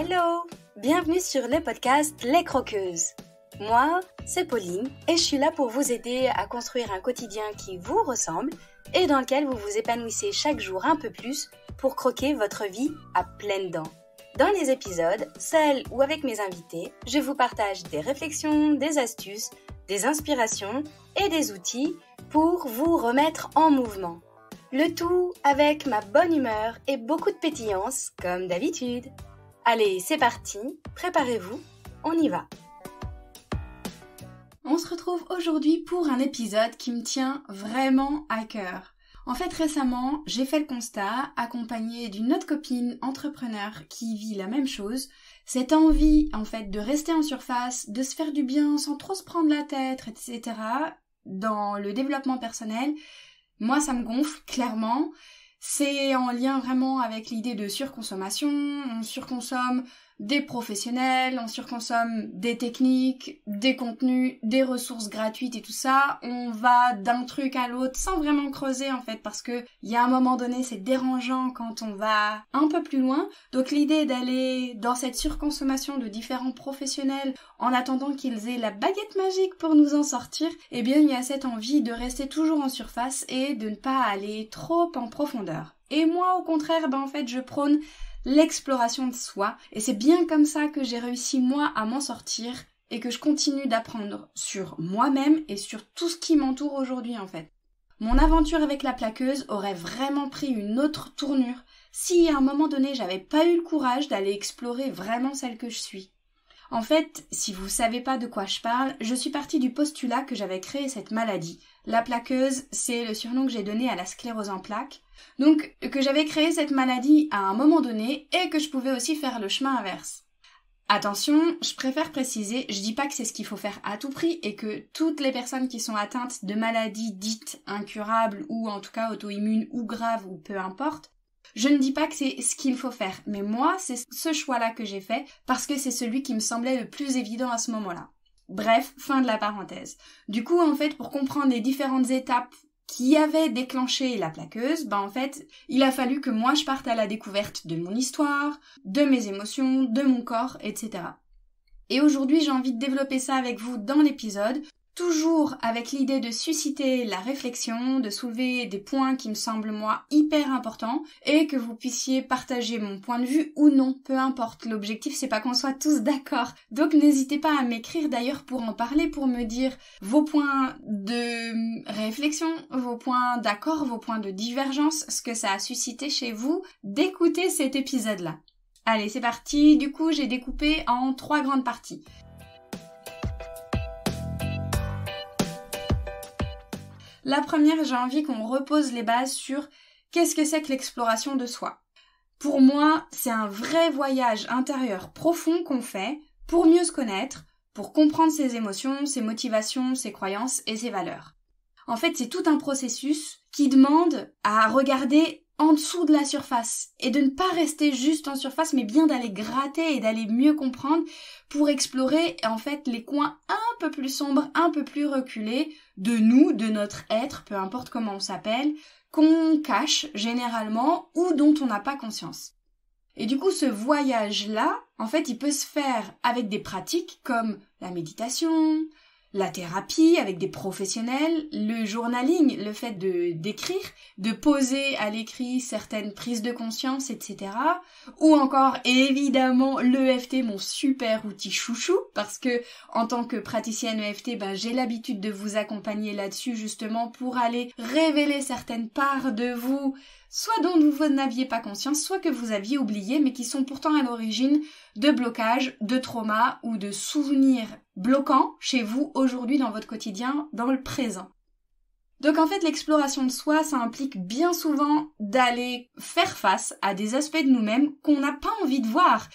Hello Bienvenue sur le podcast Les Croqueuses. Moi, c'est Pauline et je suis là pour vous aider à construire un quotidien qui vous ressemble et dans lequel vous vous épanouissez chaque jour un peu plus pour croquer votre vie à pleines dents. Dans les épisodes, celles ou avec mes invités, je vous partage des réflexions, des astuces, des inspirations et des outils pour vous remettre en mouvement. Le tout avec ma bonne humeur et beaucoup de pétillance, comme d'habitude. Allez, c'est parti, préparez-vous, on y va. On se retrouve aujourd'hui pour un épisode qui me tient vraiment à cœur. En fait, récemment, j'ai fait le constat, accompagnée d'une autre copine entrepreneur qui vit la même chose, cette envie, en fait, de rester en surface, de se faire du bien sans trop se prendre la tête, etc., dans le développement personnel, moi, ça me gonfle, clairement. C'est en lien vraiment avec l'idée de surconsommation. On surconsomme des professionnels, on surconsomme des techniques, des contenus, des ressources gratuites et tout ça. On va d'un truc à l'autre sans vraiment creuser en fait parce que il y a un moment donné c'est dérangeant quand on va un peu plus loin. Donc l'idée d'aller dans cette surconsommation de différents professionnels en attendant qu'ils aient la baguette magique pour nous en sortir, eh bien il y a cette envie de rester toujours en surface et de ne pas aller trop en profondeur. Et moi au contraire, ben en fait je prône l'exploration de soi, et c'est bien comme ça que j'ai réussi moi à m'en sortir et que je continue d'apprendre sur moi-même et sur tout ce qui m'entoure aujourd'hui en fait. Mon aventure avec la plaqueuse aurait vraiment pris une autre tournure si à un moment donné j'avais pas eu le courage d'aller explorer vraiment celle que je suis. En fait, si vous savez pas de quoi je parle, je suis partie du postulat que j'avais créé cette maladie. La plaqueuse, c'est le surnom que j'ai donné à la sclérose en plaques. Donc, que j'avais créé cette maladie à un moment donné et que je pouvais aussi faire le chemin inverse. Attention, je préfère préciser, je dis pas que c'est ce qu'il faut faire à tout prix et que toutes les personnes qui sont atteintes de maladies dites incurables ou en tout cas auto-immunes ou graves ou peu importe je ne dis pas que c'est ce qu'il faut faire, mais moi, c'est ce choix-là que j'ai fait parce que c'est celui qui me semblait le plus évident à ce moment-là. Bref, fin de la parenthèse. Du coup, en fait, pour comprendre les différentes étapes qui avaient déclenché la plaqueuse, ben en fait, il a fallu que moi je parte à la découverte de mon histoire, de mes émotions, de mon corps, etc. Et aujourd'hui, j'ai envie de développer ça avec vous dans l'épisode, toujours avec l'idée de susciter la réflexion, de soulever des points qui me semblent moi hyper importants et que vous puissiez partager mon point de vue ou non, peu importe. L'objectif c'est pas qu'on soit tous d'accord. Donc n'hésitez pas à m'écrire d'ailleurs pour en parler, pour me dire vos points de réflexion, vos points d'accord, vos points de divergence, ce que ça a suscité chez vous d'écouter cet épisode-là. Allez, c'est parti. Du coup, j'ai découpé en trois grandes parties. La première, j'ai envie qu'on repose les bases sur qu'est-ce que c'est que l'exploration de soi. Pour moi, c'est un vrai voyage intérieur profond qu'on fait pour mieux se connaître, pour comprendre ses émotions, ses motivations, ses croyances et ses valeurs. En fait, c'est tout un processus qui demande à regarder en dessous de la surface et de ne pas rester juste en surface mais bien d'aller gratter et d'aller mieux comprendre pour explorer en fait les coins un peu plus sombres, un peu plus reculés de nous, de notre être, peu importe comment on s'appelle, qu'on cache généralement ou dont on n'a pas conscience. Et du coup, ce voyage-là, en fait, il peut se faire avec des pratiques comme la méditation, la thérapie avec des professionnels, le journaling, le fait de d'écrire, de poser à l'écrit certaines prises de conscience, etc. Ou encore évidemment l'EFT, e mon super outil chouchou, parce que en tant que praticienne EFT, ben j'ai l'habitude de vous accompagner là-dessus justement pour aller révéler certaines parts de vous soit dont vous n'aviez pas conscience, soit que vous aviez oublié, mais qui sont pourtant à l'origine de blocages, de traumas ou de souvenirs bloquants chez vous aujourd'hui dans votre quotidien, dans le présent. Donc en fait, l'exploration de soi, ça implique bien souvent d'aller faire face à des aspects de nous-mêmes qu'on n'a pas envie de voir,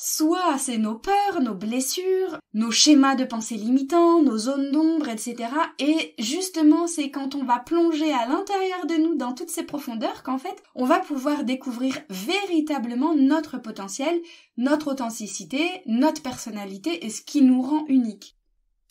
Soit c'est nos peurs, nos blessures, nos schémas de pensée limitants, nos zones d'ombre, etc. Et justement, c'est quand on va plonger à l'intérieur de nous dans toutes ces profondeurs qu'en fait, on va pouvoir découvrir véritablement notre potentiel, notre authenticité, notre personnalité et ce qui nous rend unique.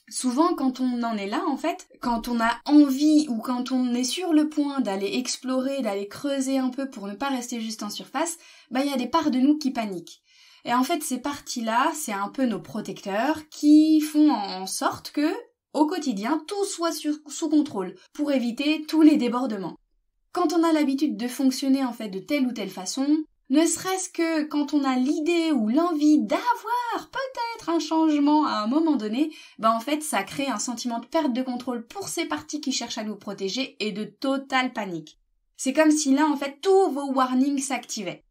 Souvent, quand on en est là, en fait, quand on a envie ou quand on est sur le point d'aller explorer, d'aller creuser un peu pour ne pas rester juste en surface, bah, il y a des parts de nous qui paniquent. Et en fait, ces parties-là, c'est un peu nos protecteurs qui font en sorte que, au quotidien, tout soit sous contrôle pour éviter tous les débordements. Quand on a l'habitude de fonctionner en fait de telle ou telle façon, ne serait-ce que quand on a l'idée ou l'envie d'avoir peut-être un changement à un moment donné, bah en fait ça crée un sentiment de perte de contrôle pour ces parties qui cherchent à nous protéger et de totale panique. C'est comme si là en fait tous vos warnings s'activaient.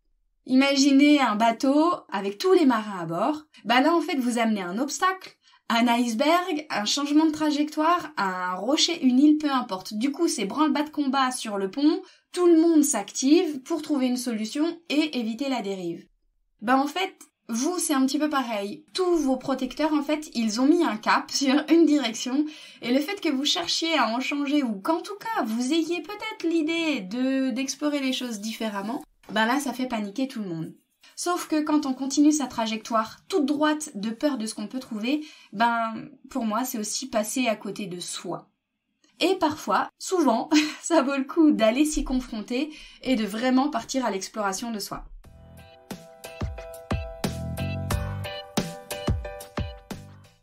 Imaginez un bateau avec tous les marins à bord. Bah là, en fait, vous amenez un obstacle, un iceberg, un changement de trajectoire, un rocher, une île, peu importe. Du coup, c'est branle-bas de combat sur le pont. Tout le monde s'active pour trouver une solution et éviter la dérive. Bah en fait, vous, c'est un petit peu pareil. Tous vos protecteurs, en fait, ils ont mis un cap sur une direction. Et le fait que vous cherchiez à en changer ou qu'en tout cas, vous ayez peut-être l'idée de, d'explorer les choses différemment, ben là, ça fait paniquer tout le monde. Sauf que quand on continue sa trajectoire toute droite de peur de ce qu'on peut trouver, ben, pour moi, c'est aussi passer à côté de soi. Et parfois, souvent, ça vaut le coup d'aller s'y confronter et de vraiment partir à l'exploration de soi.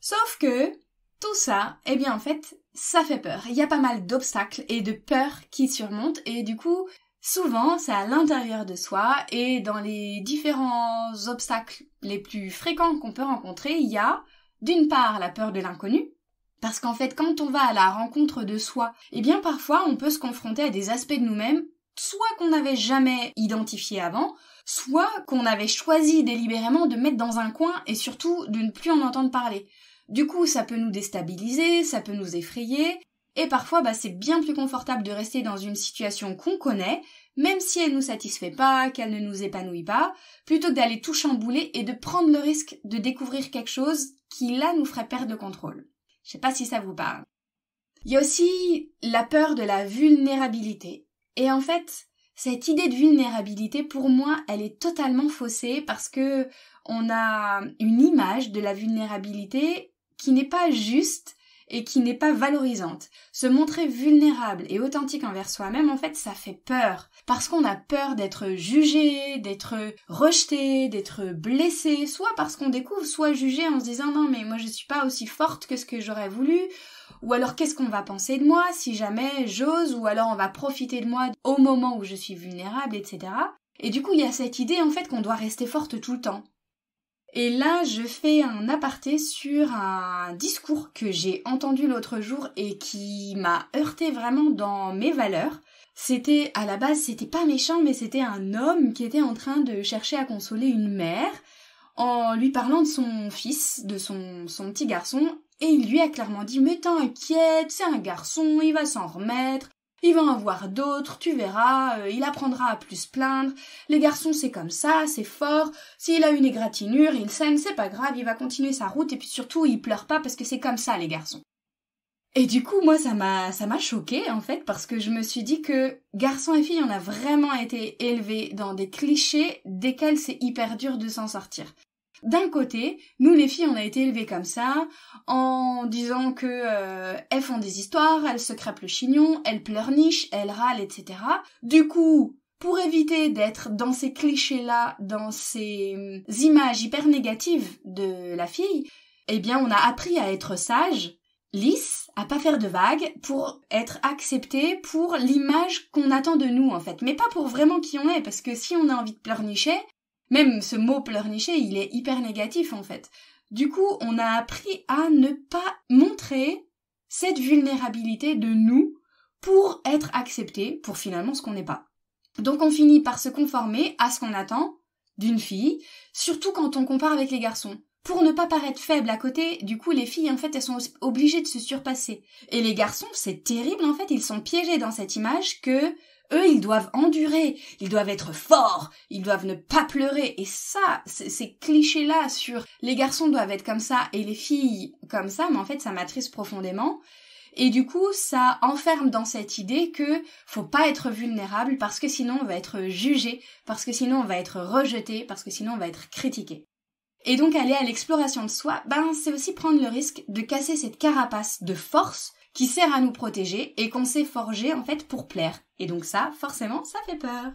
Sauf que tout ça, eh bien en fait, ça fait peur. Il y a pas mal d'obstacles et de peurs qui surmontent et du coup, souvent, c'est à l'intérieur de soi et dans les différents obstacles les plus fréquents qu'on peut rencontrer, il y a d'une part la peur de l'inconnu, parce qu'en fait, quand on va à la rencontre de soi, eh bien parfois on peut se confronter à des aspects de nous-mêmes, soit qu'on n'avait jamais identifié avant, soit qu'on avait choisi délibérément de mettre dans un coin et surtout de ne plus en entendre parler. Du coup, ça peut nous déstabiliser, ça peut nous effrayer, et parfois bah, c'est bien plus confortable de rester dans une situation qu'on connaît, même si elle nous satisfait pas, qu'elle ne nous épanouit pas, plutôt que d'aller tout chambouler et de prendre le risque de découvrir quelque chose qui là nous ferait perdre le contrôle. Je sais pas si ça vous parle. Il y a aussi la peur de la vulnérabilité. Et en fait, cette idée de vulnérabilité, pour moi, elle est totalement faussée parce que on a une image de la vulnérabilité qui n'est pas juste et qui n'est pas valorisante. Se montrer vulnérable et authentique envers soi-même, en fait, ça fait peur. Parce qu'on a peur d'être jugé, d'être rejeté, d'être blessé, soit parce qu'on découvre, soit jugé en se disant non mais moi je suis pas aussi forte que ce que j'aurais voulu, ou alors qu'est-ce qu'on va penser de moi si jamais j'ose, ou alors on va profiter de moi au moment où je suis vulnérable, etc. Et du coup, il y a cette idée en fait qu'on doit rester forte tout le temps. Et là, je fais un aparté sur un discours que j'ai entendu l'autre jour et qui m'a heurté vraiment dans mes valeurs. C'était à la base, c'était pas méchant, mais c'était un homme qui était en train de chercher à consoler une mère en lui parlant de son fils, de son, son petit garçon, et il lui a clairement dit Mais t'inquiète, c'est un garçon, il va s'en remettre, il va en avoir d'autres, tu verras, euh, il apprendra à plus se plaindre. Les garçons, c'est comme ça, c'est fort. S'il a une égratignure, il saigne, c'est pas grave, il va continuer sa route et puis surtout, il pleure pas parce que c'est comme ça, les garçons. Et du coup, moi, ça m'a, ça m'a choqué en fait, parce que je me suis dit que garçons et filles, on a vraiment été élevés dans des clichés desquels c'est hyper dur de s'en sortir. D'un côté, nous les filles, on a été élevées comme ça, en disant que euh, elles font des histoires, elles se crèpent le chignon, elles pleurnichent, elles râlent, etc. Du coup, pour éviter d'être dans ces clichés-là, dans ces hum, images hyper négatives de la fille, eh bien, on a appris à être sage, lisse, à pas faire de vagues, pour être acceptée pour l'image qu'on attend de nous, en fait. Mais pas pour vraiment qui on est, parce que si on a envie de pleurnicher, même ce mot pleurnicher, il est hyper négatif en fait. Du coup, on a appris à ne pas montrer cette vulnérabilité de nous pour être accepté pour finalement ce qu'on n'est pas. Donc on finit par se conformer à ce qu'on attend d'une fille, surtout quand on compare avec les garçons. Pour ne pas paraître faible à côté, du coup les filles en fait elles sont obligées de se surpasser. Et les garçons, c'est terrible en fait, ils sont piégés dans cette image que eux, ils doivent endurer, ils doivent être forts, ils doivent ne pas pleurer. Et ça, ces clichés-là sur les garçons doivent être comme ça et les filles comme ça, mais en fait, ça m'attriste profondément. Et du coup, ça enferme dans cette idée que faut pas être vulnérable parce que sinon on va être jugé, parce que sinon on va être rejeté, parce que sinon on va être critiqué. Et donc aller à l'exploration de soi, ben c'est aussi prendre le risque de casser cette carapace de force qui sert à nous protéger et qu'on s'est forgé en fait pour plaire et donc ça, forcément, ça fait peur.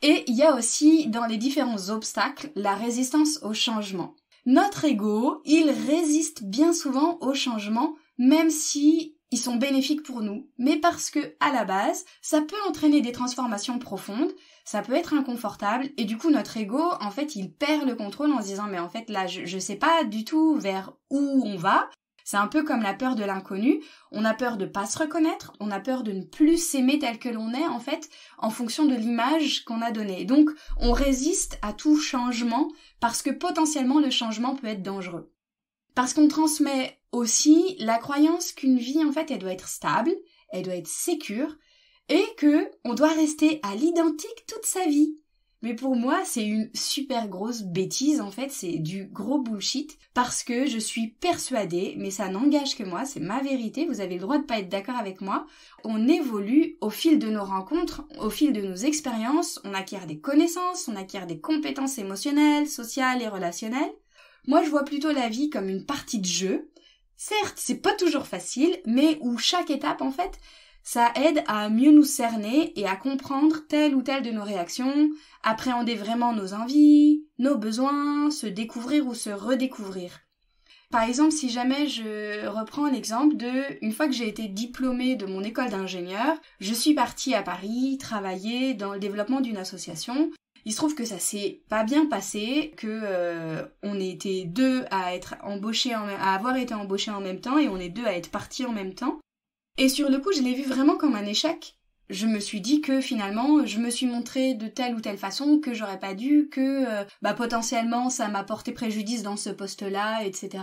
Et il y a aussi dans les différents obstacles la résistance au changement. Notre ego, il résiste bien souvent au changement, même si ils sont bénéfiques pour nous, mais parce que, à la base, ça peut entraîner des transformations profondes, ça peut être inconfortable, et du coup, notre ego, en fait, il perd le contrôle en se disant, mais en fait, là, je, ne sais pas du tout vers où on va, c'est un peu comme la peur de l'inconnu. On a peur de pas se reconnaître, on a peur de ne plus s'aimer tel que l'on est, en fait, en fonction de l'image qu'on a donnée. Donc, on résiste à tout changement parce que potentiellement le changement peut être dangereux. Parce qu'on transmet aussi la croyance qu'une vie, en fait, elle doit être stable, elle doit être sécure, et que on doit rester à l'identique toute sa vie. Mais pour moi, c'est une super grosse bêtise en fait, c'est du gros bullshit parce que je suis persuadée, mais ça n'engage que moi, c'est ma vérité, vous avez le droit de pas être d'accord avec moi. On évolue au fil de nos rencontres, au fil de nos expériences, on acquiert des connaissances, on acquiert des compétences émotionnelles, sociales et relationnelles. Moi, je vois plutôt la vie comme une partie de jeu. Certes, c'est pas toujours facile, mais où chaque étape en fait, ça aide à mieux nous cerner et à comprendre telle ou telle de nos réactions, appréhender vraiment nos envies, nos besoins, se découvrir ou se redécouvrir. Par exemple, si jamais je reprends l'exemple de une fois que j'ai été diplômée de mon école d'ingénieur, je suis partie à Paris travailler dans le développement d'une association. Il se trouve que ça s'est pas bien passé, que euh, on était deux à être embauchés à avoir été embauchés en même temps et on est deux à être partis en même temps. Et sur le coup, je l'ai vu vraiment comme un échec. Je me suis dit que finalement, je me suis montrée de telle ou telle façon que j'aurais pas dû, que euh, bah, potentiellement ça m'a porté préjudice dans ce poste-là, etc.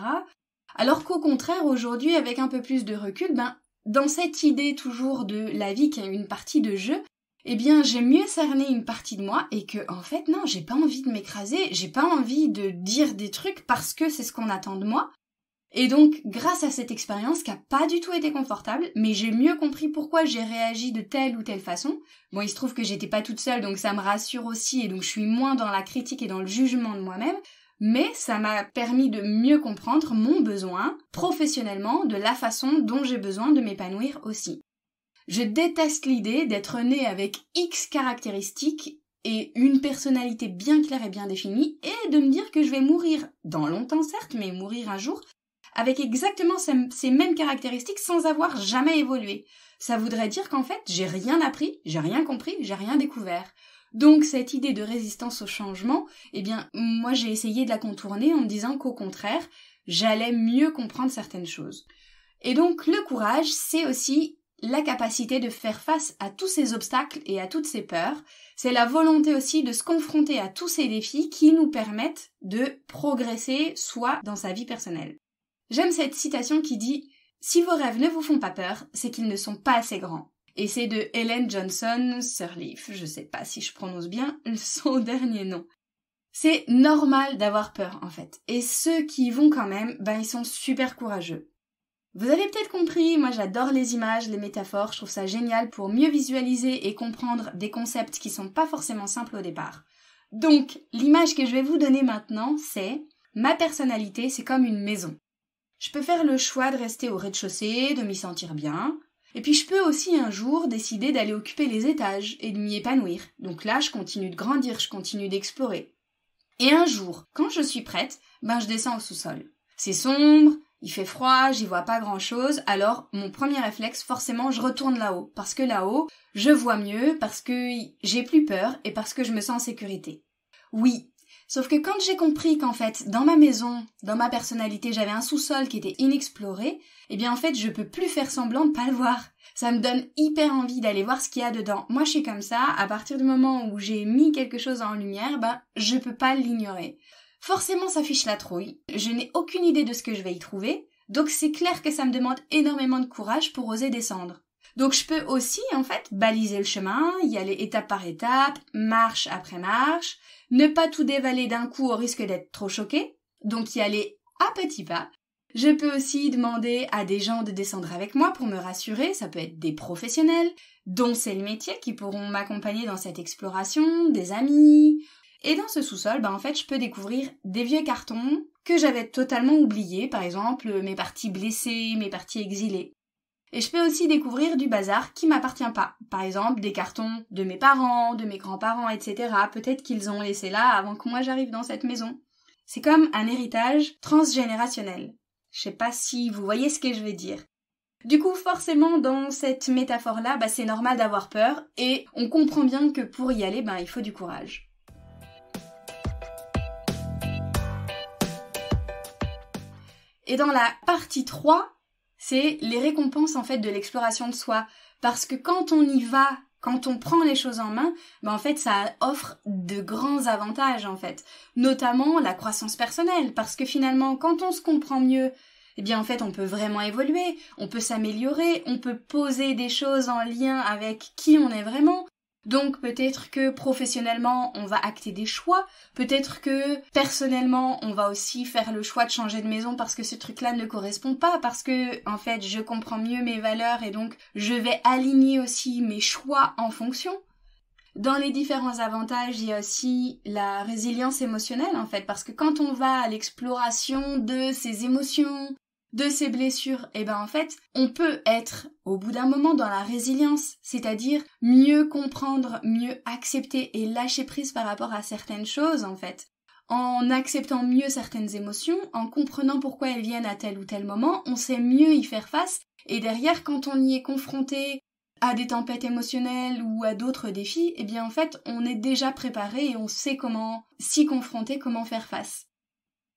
Alors qu'au contraire, aujourd'hui, avec un peu plus de recul, ben, dans cette idée toujours de la vie qui est une partie de jeu, eh bien, j'ai mieux cerné une partie de moi et que, en fait, non, j'ai pas envie de m'écraser, j'ai pas envie de dire des trucs parce que c'est ce qu'on attend de moi. Et donc, grâce à cette expérience qui a pas du tout été confortable, mais j'ai mieux compris pourquoi j'ai réagi de telle ou telle façon. Bon, il se trouve que j'étais pas toute seule, donc ça me rassure aussi, et donc je suis moins dans la critique et dans le jugement de moi-même. Mais ça m'a permis de mieux comprendre mon besoin professionnellement, de la façon dont j'ai besoin de m'épanouir aussi. Je déteste l'idée d'être née avec X caractéristiques et une personnalité bien claire et bien définie, et de me dire que je vais mourir, dans longtemps certes, mais mourir un jour avec exactement ces mêmes caractéristiques sans avoir jamais évolué. Ça voudrait dire qu'en fait, j'ai rien appris, j'ai rien compris, j'ai rien découvert. Donc cette idée de résistance au changement, eh bien moi j'ai essayé de la contourner en me disant qu'au contraire, j'allais mieux comprendre certaines choses. Et donc le courage, c'est aussi la capacité de faire face à tous ces obstacles et à toutes ces peurs. C'est la volonté aussi de se confronter à tous ces défis qui nous permettent de progresser soit dans sa vie personnelle, J'aime cette citation qui dit Si vos rêves ne vous font pas peur, c'est qu'ils ne sont pas assez grands. Et c'est de Helen Johnson Sirleaf, je sais pas si je prononce bien son dernier nom. C'est normal d'avoir peur en fait. Et ceux qui y vont quand même, ben ils sont super courageux. Vous avez peut-être compris, moi j'adore les images, les métaphores, je trouve ça génial pour mieux visualiser et comprendre des concepts qui sont pas forcément simples au départ. Donc, l'image que je vais vous donner maintenant, c'est ma personnalité, c'est comme une maison. Je peux faire le choix de rester au rez-de-chaussée, de m'y sentir bien. Et puis je peux aussi un jour décider d'aller occuper les étages et de m'y épanouir. Donc là, je continue de grandir, je continue d'explorer. Et un jour, quand je suis prête, ben je descends au sous-sol. C'est sombre, il fait froid, j'y vois pas grand-chose, alors mon premier réflexe, forcément, je retourne là-haut, parce que là-haut, je vois mieux, parce que j'ai plus peur et parce que je me sens en sécurité. Oui, Sauf que quand j'ai compris qu'en fait, dans ma maison, dans ma personnalité, j'avais un sous-sol qui était inexploré, eh bien en fait, je peux plus faire semblant de pas le voir. Ça me donne hyper envie d'aller voir ce qu'il y a dedans. Moi, je suis comme ça, à partir du moment où j'ai mis quelque chose en lumière, ben, je peux pas l'ignorer. Forcément, ça fiche la trouille. Je n'ai aucune idée de ce que je vais y trouver, donc c'est clair que ça me demande énormément de courage pour oser descendre. Donc je peux aussi en fait baliser le chemin, y aller étape par étape, marche après marche, ne pas tout dévaler d'un coup au risque d'être trop choqué, donc y aller à petits pas. Je peux aussi demander à des gens de descendre avec moi pour me rassurer, ça peut être des professionnels, dont c'est le métier, qui pourront m'accompagner dans cette exploration, des amis. Et dans ce sous-sol, ben en fait, je peux découvrir des vieux cartons que j'avais totalement oubliés, par exemple mes parties blessées, mes parties exilées. Et je peux aussi découvrir du bazar qui m'appartient pas. Par exemple, des cartons de mes parents, de mes grands-parents, etc. Peut-être qu'ils ont laissé là avant que moi j'arrive dans cette maison. C'est comme un héritage transgénérationnel. Je sais pas si vous voyez ce que je veux dire. Du coup, forcément, dans cette métaphore-là, bah, c'est normal d'avoir peur et on comprend bien que pour y aller, bah, il faut du courage. Et dans la partie 3, c'est les récompenses en fait de l'exploration de soi. Parce que quand on y va, quand on prend les choses en main, ben en fait ça offre de grands avantages en fait, notamment la croissance personnelle, parce que finalement quand on se comprend mieux, eh bien en fait on peut vraiment évoluer, on peut s'améliorer, on peut poser des choses en lien avec qui on est vraiment, donc peut-être que professionnellement, on va acter des choix, peut-être que personnellement, on va aussi faire le choix de changer de maison parce que ce truc-là ne correspond pas, parce que en fait, je comprends mieux mes valeurs et donc je vais aligner aussi mes choix en fonction. Dans les différents avantages, il y a aussi la résilience émotionnelle en fait, parce que quand on va à l'exploration de ses émotions, de ces blessures, et eh ben en fait, on peut être au bout d'un moment dans la résilience, c'est-à-dire mieux comprendre, mieux accepter et lâcher prise par rapport à certaines choses en fait. En acceptant mieux certaines émotions, en comprenant pourquoi elles viennent à tel ou tel moment, on sait mieux y faire face et derrière quand on y est confronté à des tempêtes émotionnelles ou à d'autres défis, et eh bien en fait, on est déjà préparé et on sait comment s'y confronter, comment faire face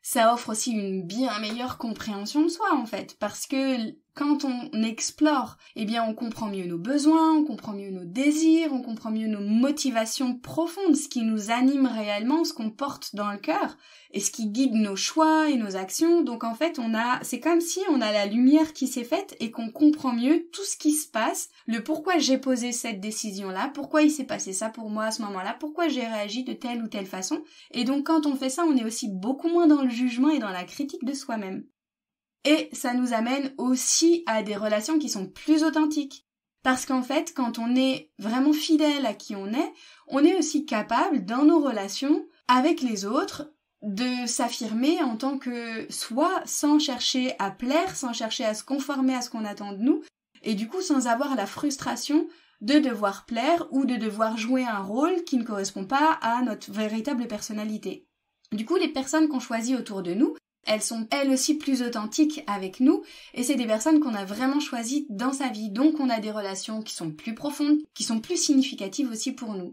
ça offre aussi une bien meilleure compréhension de soi en fait, parce que quand on explore, eh bien, on comprend mieux nos besoins, on comprend mieux nos désirs, on comprend mieux nos motivations profondes, ce qui nous anime réellement, ce qu'on porte dans le cœur et ce qui guide nos choix et nos actions. Donc, en fait, on a, c'est comme si on a la lumière qui s'est faite et qu'on comprend mieux tout ce qui se passe, le pourquoi j'ai posé cette décision-là, pourquoi il s'est passé ça pour moi à ce moment-là, pourquoi j'ai réagi de telle ou telle façon. Et donc, quand on fait ça, on est aussi beaucoup moins dans le jugement et dans la critique de soi-même. Et ça nous amène aussi à des relations qui sont plus authentiques. Parce qu'en fait, quand on est vraiment fidèle à qui on est, on est aussi capable, dans nos relations avec les autres, de s'affirmer en tant que soi sans chercher à plaire, sans chercher à se conformer à ce qu'on attend de nous, et du coup sans avoir la frustration de devoir plaire ou de devoir jouer un rôle qui ne correspond pas à notre véritable personnalité. Du coup, les personnes qu'on choisit autour de nous, elles sont elles aussi plus authentiques avec nous et c'est des personnes qu'on a vraiment choisies dans sa vie. Donc on a des relations qui sont plus profondes, qui sont plus significatives aussi pour nous.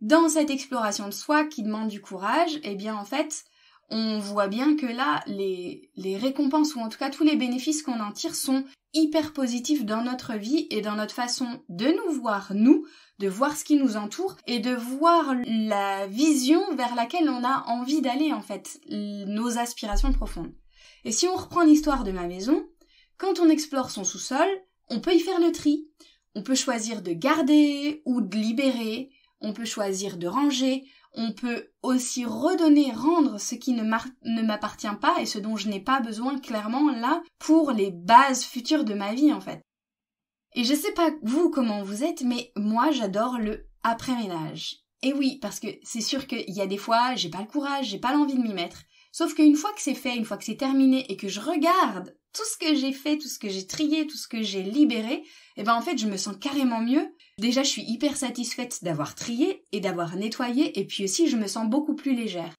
Dans cette exploration de soi qui demande du courage, eh bien en fait, on voit bien que là, les, les récompenses ou en tout cas tous les bénéfices qu'on en tire sont hyper positifs dans notre vie et dans notre façon de nous voir, nous, de voir ce qui nous entoure et de voir la vision vers laquelle on a envie d'aller en fait, nos aspirations profondes. Et si on reprend l'histoire de ma maison, quand on explore son sous-sol, on peut y faire le tri. On peut choisir de garder ou de libérer, on peut choisir de ranger, on peut aussi redonner, rendre ce qui ne m'appartient pas et ce dont je n'ai pas besoin clairement là pour les bases futures de ma vie en fait. Et je sais pas vous comment vous êtes, mais moi j'adore le après-ménage. Et oui, parce que c'est sûr qu'il y a des fois, j'ai pas le courage, j'ai pas l'envie de m'y mettre. Sauf qu'une fois que c'est fait, une fois que c'est terminé et que je regarde tout ce que j'ai fait, tout ce que j'ai trié, tout ce que j'ai libéré, et eh ben en fait je me sens carrément mieux. Déjà je suis hyper satisfaite d'avoir trié et d'avoir nettoyé et puis aussi je me sens beaucoup plus légère.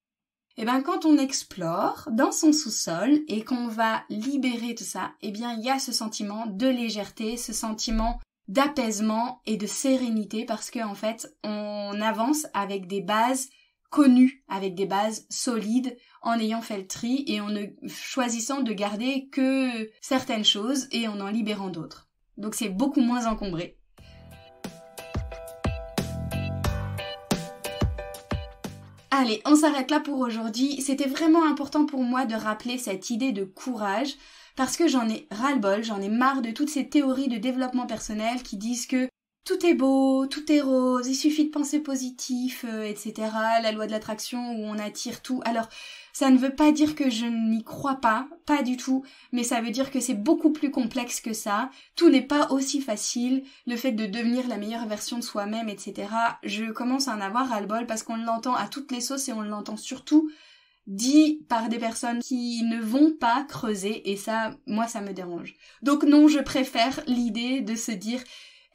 Et eh ben, quand on explore dans son sous-sol et qu'on va libérer tout ça, eh bien, il y a ce sentiment de légèreté, ce sentiment d'apaisement et de sérénité parce qu'en en fait, on avance avec des bases connues, avec des bases solides, en ayant fait le tri et en ne choisissant de garder que certaines choses et en en libérant d'autres. Donc c'est beaucoup moins encombré. Allez, on s'arrête là pour aujourd'hui. C'était vraiment important pour moi de rappeler cette idée de courage parce que j'en ai ras-le-bol, j'en ai marre de toutes ces théories de développement personnel qui disent que tout est beau, tout est rose, il suffit de penser positif, euh, etc. La loi de l'attraction où on attire tout. Alors, ça ne veut pas dire que je n'y crois pas, pas du tout, mais ça veut dire que c'est beaucoup plus complexe que ça. Tout n'est pas aussi facile. Le fait de devenir la meilleure version de soi-même, etc. Je commence à en avoir ras-le-bol parce qu'on l'entend à toutes les sauces et on l'entend surtout dit par des personnes qui ne vont pas creuser et ça, moi, ça me dérange. Donc non, je préfère l'idée de se dire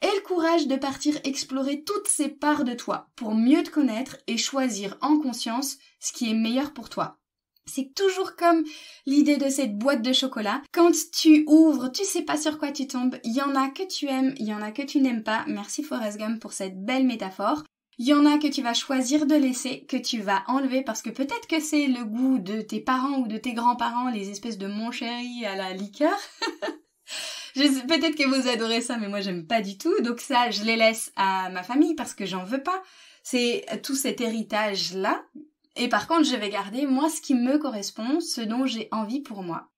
et le courage de partir explorer toutes ces parts de toi pour mieux te connaître et choisir en conscience ce qui est meilleur pour toi. C'est toujours comme l'idée de cette boîte de chocolat. Quand tu ouvres, tu sais pas sur quoi tu tombes. Il y en a que tu aimes, il y en a que tu n'aimes pas. Merci Forrest Gump pour cette belle métaphore. Il y en a que tu vas choisir de laisser, que tu vas enlever parce que peut-être que c'est le goût de tes parents ou de tes grands-parents, les espèces de mon chéri à la liqueur. Peut-être que vous adorez ça, mais moi j'aime pas du tout. Donc ça, je les laisse à ma famille parce que j'en veux pas. C'est tout cet héritage là. Et par contre, je vais garder moi ce qui me correspond, ce dont j'ai envie pour moi.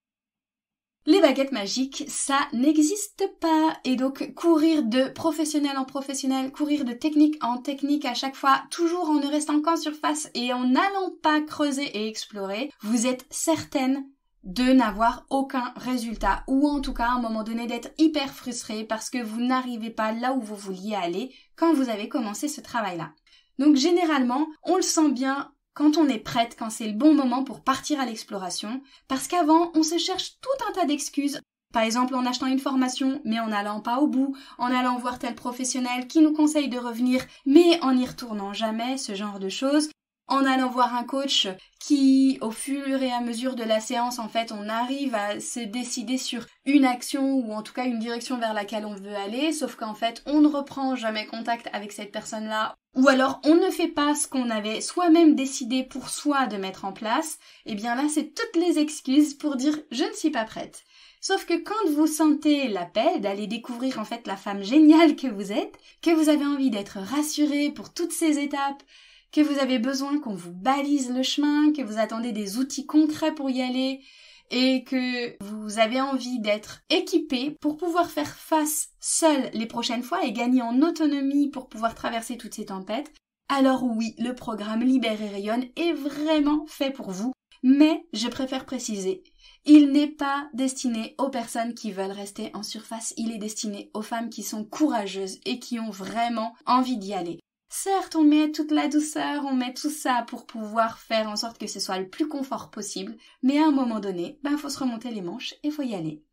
Les baguettes magiques, ça n'existe pas. Et donc, courir de professionnel en professionnel, courir de technique en technique à chaque fois, toujours en ne restant qu'en surface et en n'allant pas creuser et explorer, vous êtes certaine de n'avoir aucun résultat ou en tout cas à un moment donné d'être hyper frustré parce que vous n'arrivez pas là où vous vouliez aller quand vous avez commencé ce travail-là. Donc généralement, on le sent bien quand on est prête, quand c'est le bon moment pour partir à l'exploration, parce qu'avant, on se cherche tout un tas d'excuses. Par exemple, en achetant une formation, mais en n'allant pas au bout, en allant voir tel professionnel qui nous conseille de revenir, mais en n'y retournant jamais, ce genre de choses, en allant voir un coach qui, au fur et à mesure de la séance, en fait, on arrive à se décider sur une action ou en tout cas une direction vers laquelle on veut aller, sauf qu'en fait, on ne reprend jamais contact avec cette personne-là, ou alors on ne fait pas ce qu'on avait soi-même décidé pour soi de mettre en place, et eh bien là, c'est toutes les excuses pour dire je ne suis pas prête. Sauf que quand vous sentez l'appel d'aller découvrir en fait la femme géniale que vous êtes, que vous avez envie d'être rassurée pour toutes ces étapes, que vous avez besoin qu'on vous balise le chemin, que vous attendez des outils concrets pour y aller et que vous avez envie d'être équipé pour pouvoir faire face seul les prochaines fois et gagner en autonomie pour pouvoir traverser toutes ces tempêtes, alors oui, le programme Libère et rayonne est vraiment fait pour vous, mais je préfère préciser il n'est pas destiné aux personnes qui veulent rester en surface, il est destiné aux femmes qui sont courageuses et qui ont vraiment envie d'y aller. Certes, on met toute la douceur, on met tout ça pour pouvoir faire en sorte que ce soit le plus confort possible, mais à un moment donné, ben faut se remonter les manches et faut y aller.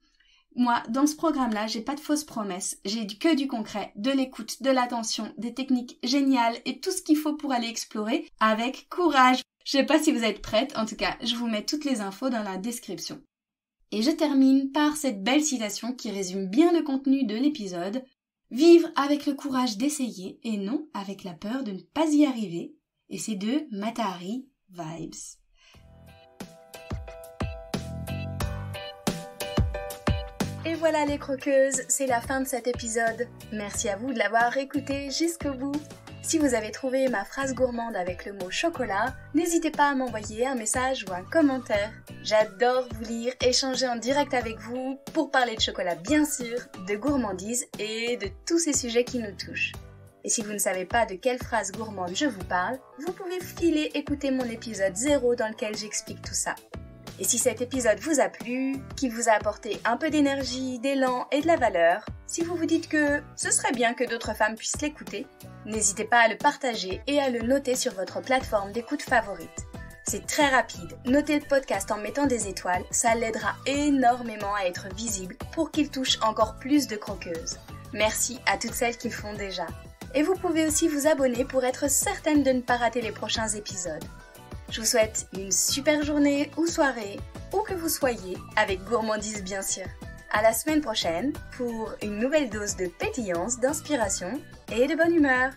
Moi, dans ce programme-là, j'ai pas de fausses promesses, j'ai que du concret, de l'écoute, de l'attention, des techniques géniales et tout ce qu'il faut pour aller explorer avec courage. Je sais pas si vous êtes prête, en tout cas, je vous mets toutes les infos dans la description. Et je termine par cette belle citation qui résume bien le contenu de l'épisode. Vivre avec le courage d'essayer et non avec la peur de ne pas y arriver. Et c'est de Matahari Vibes. Et voilà les croqueuses, c'est la fin de cet épisode. Merci à vous de l'avoir écouté jusqu'au bout si vous avez trouvé ma phrase gourmande avec le mot chocolat, n'hésitez pas à m'envoyer un message ou un commentaire. J'adore vous lire, échanger en direct avec vous pour parler de chocolat bien sûr, de gourmandise et de tous ces sujets qui nous touchent. Et si vous ne savez pas de quelle phrase gourmande je vous parle, vous pouvez filer écouter mon épisode 0 dans lequel j'explique tout ça. Et si cet épisode vous a plu, qu'il vous a apporté un peu d'énergie, d'élan et de la valeur, si vous vous dites que ce serait bien que d'autres femmes puissent l'écouter, n'hésitez pas à le partager et à le noter sur votre plateforme d'écoute favorite. C'est très rapide. Notez le podcast en mettant des étoiles, ça l'aidera énormément à être visible pour qu'il touche encore plus de croqueuses. Merci à toutes celles qui le font déjà. Et vous pouvez aussi vous abonner pour être certaine de ne pas rater les prochains épisodes. Je vous souhaite une super journée ou soirée, où que vous soyez, avec gourmandise bien sûr. À la semaine prochaine pour une nouvelle dose de pétillance, d'inspiration et de bonne humeur.